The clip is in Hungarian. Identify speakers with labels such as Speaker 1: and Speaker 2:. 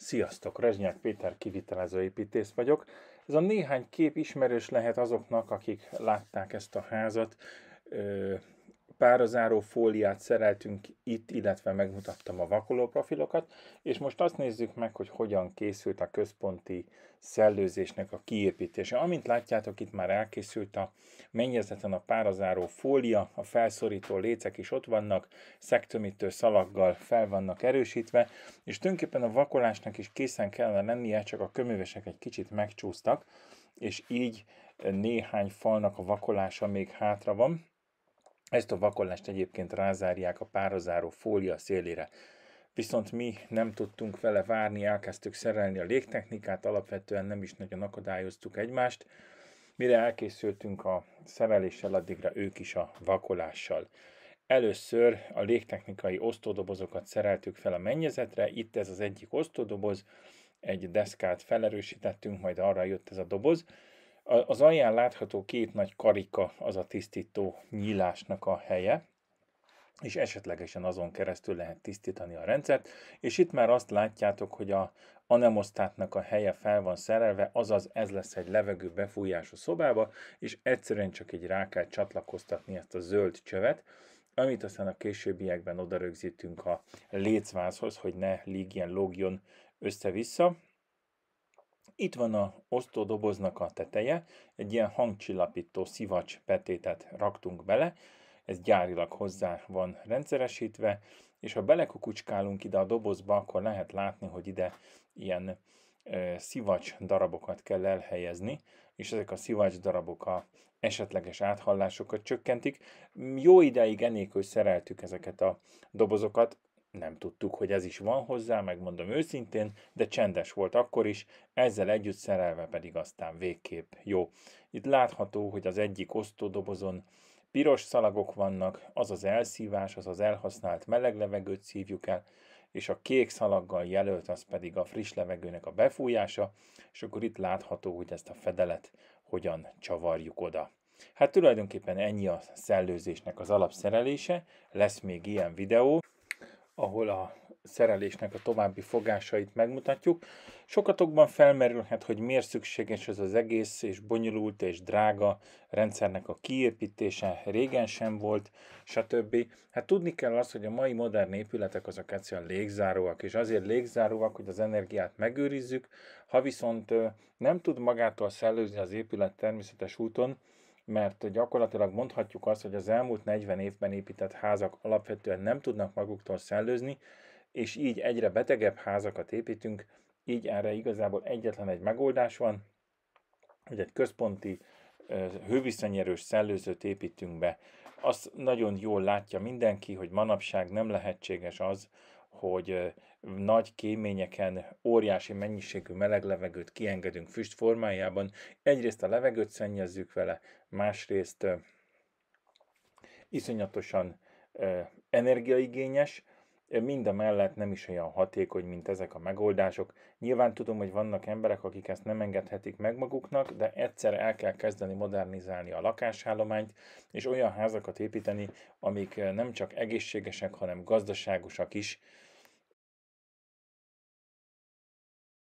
Speaker 1: Sziasztok, Rezsnyák Péter kivitelező építész vagyok. Ez a néhány kép ismerős lehet azoknak, akik látták ezt a házat párazáró fóliát szereltünk itt, illetve megmutattam a vakoló profilokat, és most azt nézzük meg, hogy hogyan készült a központi szellőzésnek a kiépítése. Amint látjátok, itt már elkészült a mennyezeten a párazáró fólia, a felszorító lécek is ott vannak, szektömítő szalaggal fel vannak erősítve, és tulajdonképpen a vakolásnak is készen kellene lennie, csak a köművesek egy kicsit megcsúsztak, és így néhány falnak a vakolása még hátra van. Ezt a vakolást egyébként rázárják a pározáró fólia szélére. Viszont mi nem tudtunk vele várni, elkezdtük szerelni a légtechnikát, alapvetően nem is nagyon akadályoztuk egymást. Mire elkészültünk a szereléssel, addigra ők is a vakolással. Először a légtechnikai osztódobozokat szereltük fel a mennyezetre, itt ez az egyik osztódoboz, egy deszkát felerősítettünk, majd arra jött ez a doboz, az alján látható két nagy karika az a tisztító nyílásnak a helye, és esetlegesen azon keresztül lehet tisztítani a rendszert, és itt már azt látjátok, hogy a anemosztátnak a helye fel van szerelve, azaz ez lesz egy levegő befújású szobába, és egyszerűen csak egy rá kell csatlakoztatni ezt a zöld csövet, amit aztán a későbbiekben oda rögzítünk a lécvázhoz, hogy ne lígjen, lógjon össze-vissza, itt van a osztódoboznak a teteje, egy ilyen hangcsillapító szivacs petétet raktunk bele, ez gyárilag hozzá van rendszeresítve, és ha belekukucskálunk ide a dobozba, akkor lehet látni, hogy ide ilyen e, szivacs darabokat kell elhelyezni, és ezek a szivacs darabok a esetleges áthallásokat csökkentik. Jó ideig enélkül szereltük ezeket a dobozokat, nem tudtuk, hogy ez is van hozzá, megmondom őszintén, de csendes volt akkor is, ezzel együtt szerelve pedig aztán végképp jó. Itt látható, hogy az egyik osztódobozon piros szalagok vannak, az az elszívás, az az elhasznált meleg levegőt szívjuk el, és a kék szalaggal jelölt az pedig a friss levegőnek a befújása, és akkor itt látható, hogy ezt a fedelet hogyan csavarjuk oda. Hát tulajdonképpen ennyi a szellőzésnek az alapszerelése, lesz még ilyen videó ahol a szerelésnek a további fogásait megmutatjuk. Sokatokban felmerülhet, hogy miért szükséges ez az egész és bonyolult és drága rendszernek a kiépítése, régen sem volt, stb. Hát tudni kell azt, hogy a mai modern épületek azok egyszerűen légzáróak, és azért légzáróak, hogy az energiát megőrizzük, ha viszont nem tud magától szellőzni az épület természetes úton, mert gyakorlatilag mondhatjuk azt, hogy az elmúlt 40 évben épített házak alapvetően nem tudnak maguktól szellőzni, és így egyre betegebb házakat építünk, így erre igazából egyetlen egy megoldás van, hogy egy központi hőviszonyerős szellőzőt építünk be. Azt nagyon jól látja mindenki, hogy manapság nem lehetséges az, hogy nagy kéményeken óriási mennyiségű meleg levegőt kiengedünk füst formájában. Egyrészt a levegőt szennyezzük vele, másrészt iszonyatosan energiaigényes, mellett nem is olyan hatékony, mint ezek a megoldások. Nyilván tudom, hogy vannak emberek, akik ezt nem engedhetik meg maguknak, de egyszer el kell kezdeni modernizálni a lakásállományt, és olyan házakat építeni, amik nem csak egészségesek, hanem gazdaságosak is,